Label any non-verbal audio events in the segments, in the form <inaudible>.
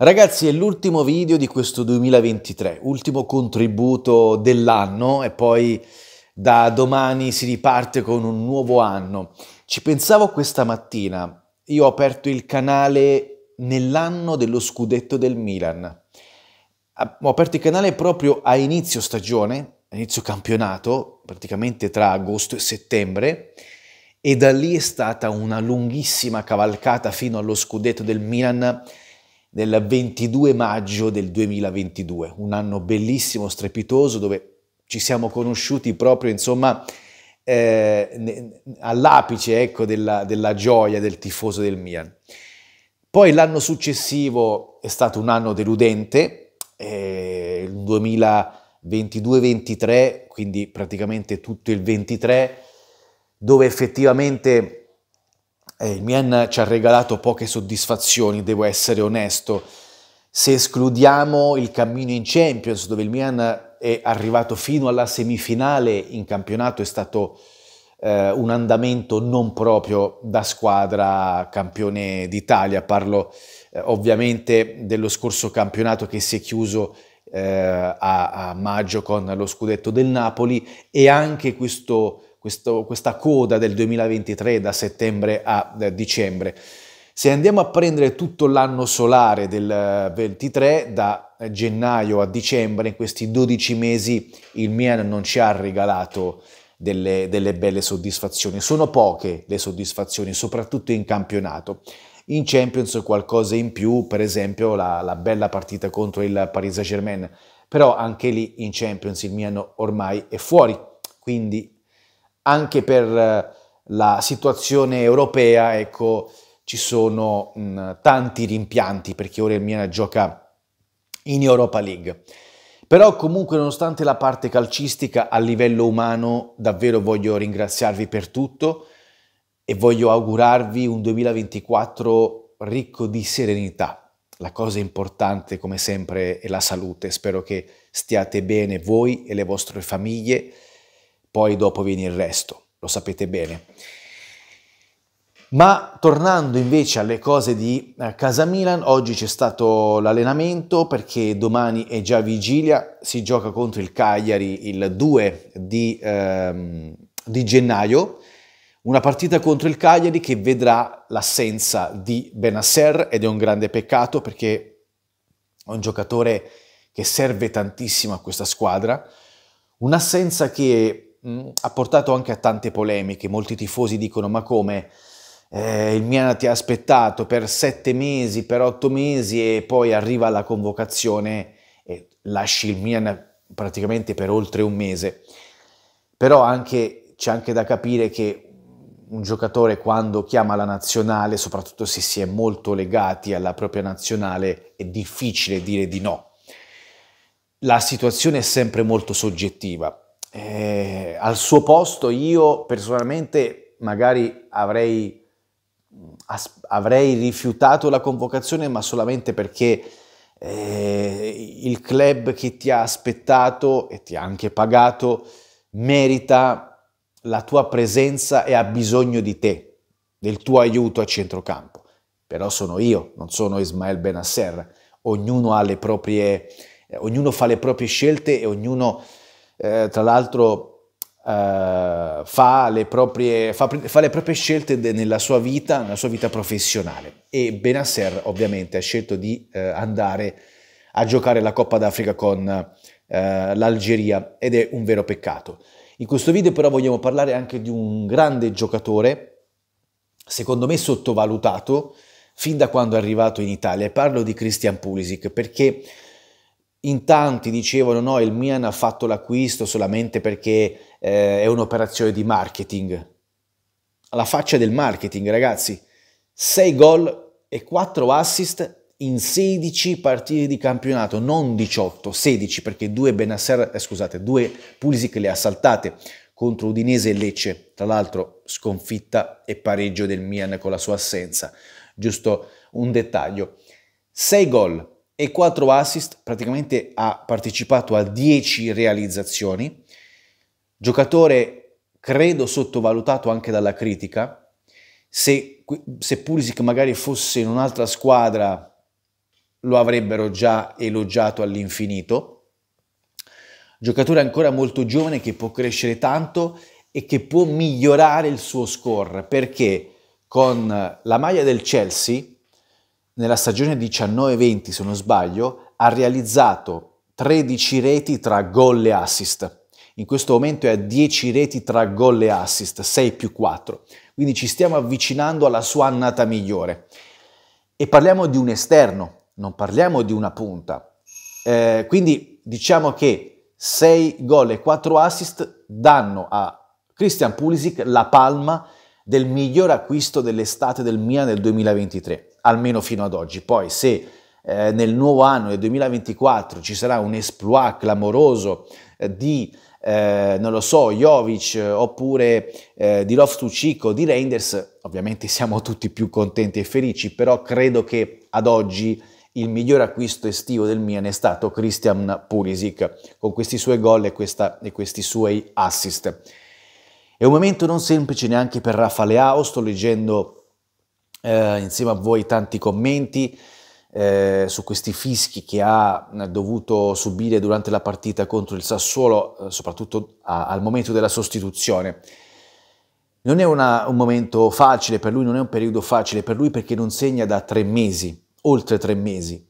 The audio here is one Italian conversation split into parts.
Ragazzi, è l'ultimo video di questo 2023, ultimo contributo dell'anno e poi da domani si riparte con un nuovo anno. Ci pensavo questa mattina, io ho aperto il canale nell'anno dello scudetto del Milan. Ho aperto il canale proprio a inizio stagione, a inizio campionato, praticamente tra agosto e settembre, e da lì è stata una lunghissima cavalcata fino allo scudetto del Milan del 22 maggio del 2022, un anno bellissimo, strepitoso, dove ci siamo conosciuti proprio, insomma, eh, all'apice ecco, della, della gioia del tifoso del Milan. Poi l'anno successivo è stato un anno deludente, eh, il 2022-23, quindi praticamente tutto il 23, dove effettivamente eh, il Mien ci ha regalato poche soddisfazioni, devo essere onesto. Se escludiamo il cammino in Champions, dove il Milan è arrivato fino alla semifinale in campionato, è stato eh, un andamento non proprio da squadra campione d'Italia. Parlo eh, ovviamente dello scorso campionato che si è chiuso eh, a, a, maggio con lo scudetto del Napoli e anche questo questo, questa coda del 2023 da settembre a eh, dicembre. Se andiamo a prendere tutto l'anno solare del 23, eh, da eh, gennaio a dicembre, in questi 12 mesi il Mian non ci ha regalato delle, delle belle soddisfazioni. Sono poche le soddisfazioni, soprattutto in campionato. In Champions qualcosa in più, per esempio la, la bella partita contro il Paris Saint-Germain, però anche lì in Champions il Mian ormai è fuori, quindi anche per eh, la situazione europea, ecco, ci sono mh, mm, tanti rimpianti perché ora il Milan gioca in Europa League. Però comunque nonostante la parte calcistica a livello umano davvero voglio ringraziarvi per tutto e voglio augurarvi un 2024 ricco di serenità. La cosa importante come sempre è la salute, spero che stiate bene voi e le vostre famiglie poi dopo viene il resto, lo sapete bene. Ma tornando invece alle cose di eh, Casa Milan, oggi c'è stato l'allenamento perché domani è già vigilia, si gioca contro il Cagliari il 2 di, ehm, di gennaio, una partita contro il Cagliari che vedrà l'assenza di Benasser ed è un grande peccato perché è un giocatore che serve tantissimo a questa squadra, un'assenza che mh, mm, ha portato anche a tante polemiche. Molti tifosi dicono: Ma come? Eh, il Milan ti ha aspettato per sette mesi, per otto mesi e poi arriva la convocazione e lasci il Milan praticamente per oltre un mese. Però anche, c'è anche da capire che un giocatore quando chiama la nazionale, soprattutto se si è molto legati alla propria nazionale, è difficile dire di no. La situazione è sempre molto soggettiva eh, al suo posto io personalmente magari avrei, as, avrei rifiutato la convocazione, ma solamente perché eh, il club che ti ha aspettato e ti ha anche pagato merita la tua presenza e ha bisogno di te, del tuo aiuto a centrocampo. Però sono io, non sono Ismael Benasser. Ognuno, ha le proprie, eh, ognuno fa le proprie scelte e ognuno eh, tra l'altro Uh, fa, le proprie, fa, fa, le proprie, scelte de, nella sua vita, nella sua vita professionale. E Benasser ovviamente ha scelto di uh, andare a giocare la Coppa d'Africa con uh, l'Algeria ed è un vero peccato. In questo video però vogliamo parlare anche di un grande giocatore, secondo me sottovalutato, fin da quando è arrivato in Italia. Parlo di Christian Pulisic perché in tanti dicevano no, il Milan ha fatto l'acquisto solamente perché eh, è un'operazione di marketing. Alla faccia del marketing, ragazzi. 6 gol e 4 assist in 16 partite di campionato, non 18, 16 perché due, Benasser, eh, scusate, due Pulisic le ha saltate contro Udinese e Lecce, tra l'altro sconfitta e pareggio del Milan con la sua assenza. Giusto un dettaglio. 6 gol, e 4 assist, praticamente ha partecipato a 10 realizzazioni, giocatore credo sottovalutato anche dalla critica, se, se Pulisic magari fosse in un'altra squadra lo avrebbero già elogiato all'infinito, giocatore ancora molto giovane che può crescere tanto e che può migliorare il suo score perché con la maglia del Chelsea nella stagione 19-20 se non sbaglio, ha realizzato 13 reti tra gol e assist. In questo momento è a 10 reti tra gol e assist, 6 più 4. Quindi ci stiamo avvicinando alla sua annata migliore. E parliamo di un esterno, non parliamo di una punta. Eh, quindi diciamo che 6 gol e 4 assist danno a Christian Pulisic la palma del miglior acquisto dell'estate del Milan del 2023 almeno fino ad oggi. Poi se eh, nel nuovo anno, nel 2024, ci sarà un esploit clamoroso eh, di, eh, non lo so, Jovic eh, oppure eh, di Loftus-Cheek di Reinders, ovviamente <laughs> siamo tutti più contenti e felici, però credo che ad oggi il miglior acquisto estivo del Milan è stato Christian Pulisic, con questi suoi gol e, questa, e questi suoi assist. È un momento non semplice neanche per Rafa Leao, sto leggendo eh, insieme a voi tanti commenti eh, su questi fischi che ha eh, dovuto subire durante la partita contro il Sassuolo, eh, soprattutto a, al momento della sostituzione. Non è una, un momento facile per lui, non è un periodo facile per lui perché non segna da tre mesi, oltre tre mesi.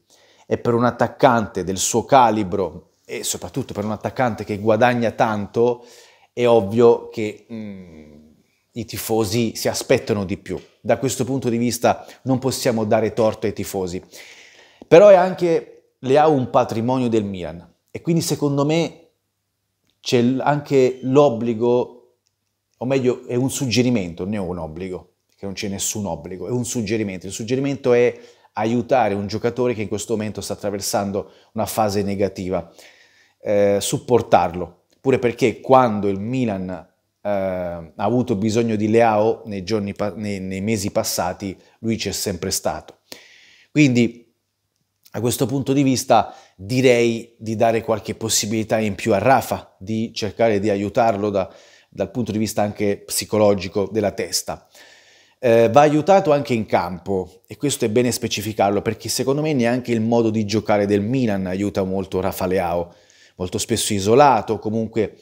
E per un attaccante del suo calibro e soprattutto per un attaccante che guadagna tanto, è ovvio che mh, mm, i tifosi si aspettano di più. Da questo punto di vista non possiamo dare torto ai tifosi. Però è anche Leao un patrimonio del Milan e quindi secondo me c'è anche l'obbligo, o meglio è un suggerimento, non è un obbligo, che non c'è nessun obbligo, è un suggerimento. Il suggerimento è aiutare un giocatore che in questo momento sta attraversando una fase negativa, eh, supportarlo, pure perché quando il Milan eh, ha avuto bisogno di Leao nei, giorni, nei, nei mesi passati, lui c'è sempre stato. Quindi a questo punto di vista direi di dare qualche possibilità in più a Rafa, di cercare di aiutarlo da, dal punto di vista anche psicologico della testa. Eh, va aiutato anche in campo e questo è bene specificarlo perché secondo me neanche il modo di giocare del Milan aiuta molto Rafa Leao, molto spesso isolato, comunque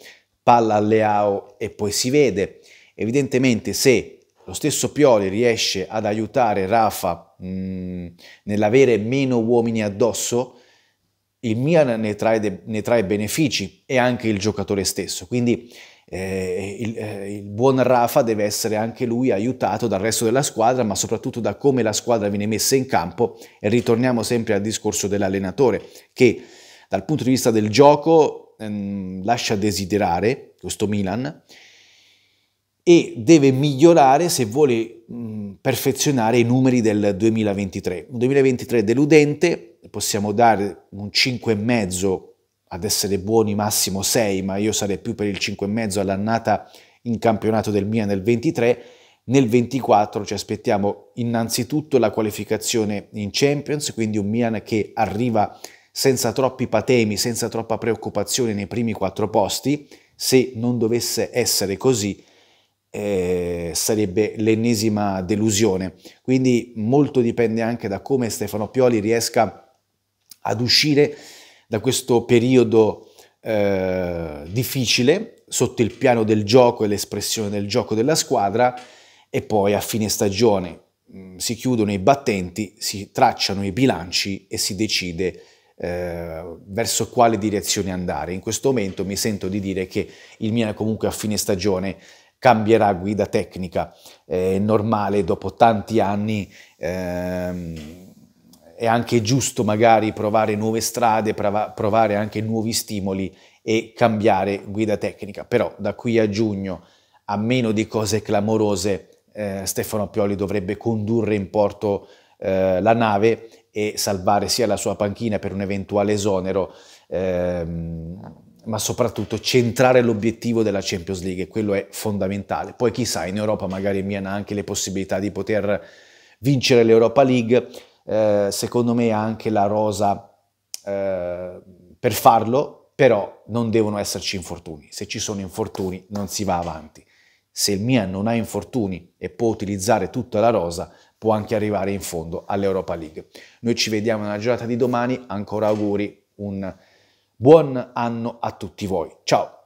palla a Leao e poi si vede. Evidentemente se lo stesso Pioli riesce ad aiutare Rafa mh, mm, nell'avere meno uomini addosso, il Milan ne trae, de, ne trae, benefici e anche il giocatore stesso. Quindi eh, il, eh, il, buon Rafa deve essere anche lui aiutato dal resto della squadra, ma soprattutto da come la squadra viene messa in campo. E ritorniamo sempre al discorso dell'allenatore, che dal punto di vista del gioco Ehm, lascia desiderare, questo Milan, e deve migliorare se vuole perfezionare i numeri del 2023. Un 2023 deludente, possiamo dare un 5,5 ad essere buoni massimo 6, ma io sarei più per il 5,5 all'annata in campionato del Milan nel 23. Nel 24 ci aspettiamo innanzitutto la qualificazione in Champions, quindi un Milan che arriva senza troppi patemi, senza troppa preoccupazione nei primi quattro posti, se non dovesse essere così eh, sarebbe l'ennesima delusione. Quindi molto dipende anche da come Stefano Pioli riesca ad uscire da questo periodo eh, difficile sotto il piano del gioco e l'espressione del gioco della squadra e poi a fine stagione mm, si chiudono i battenti, si tracciano i bilanci e si decide eh, verso quale direzione andare. In questo momento mi sento di dire che il Milan comunque a fine stagione cambierà guida tecnica, è normale dopo tanti anni. Ehm, è anche giusto magari provare nuove strade, provare anche nuovi stimoli e cambiare guida tecnica. Però da qui a giugno, a meno di cose clamorose, eh, Stefano Pioli dovrebbe condurre in porto eh, la nave e salvare sia la sua panchina per un eventuale esonero, ehm, ma soprattutto centrare l'obiettivo della Champions League, quello è fondamentale. Poi chissà, in Europa magari Miana ha anche le possibilità di poter vincere l'Europa League, eh, secondo me ha anche la rosa eh, per farlo, però non devono esserci infortuni. Se ci sono infortuni non si va avanti se il Milan non ha infortuni e può utilizzare tutta la rosa, può anche arrivare in fondo all'Europa League. Noi ci vediamo nella giornata di domani, ancora auguri, un buon anno a tutti voi. Ciao!